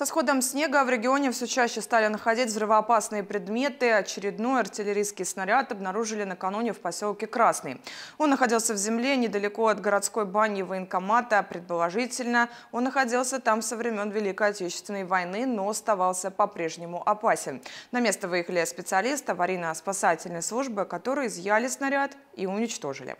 Со сходом снега в регионе все чаще стали находить взрывоопасные предметы. Очередной артиллерийский снаряд обнаружили накануне в поселке Красный. Он находился в земле недалеко от городской бани военкомата. Предположительно, он находился там со времен Великой Отечественной войны, но оставался по-прежнему опасен. На место выехали специалисты аварийно-спасательной службы, которые изъяли снаряд и уничтожили.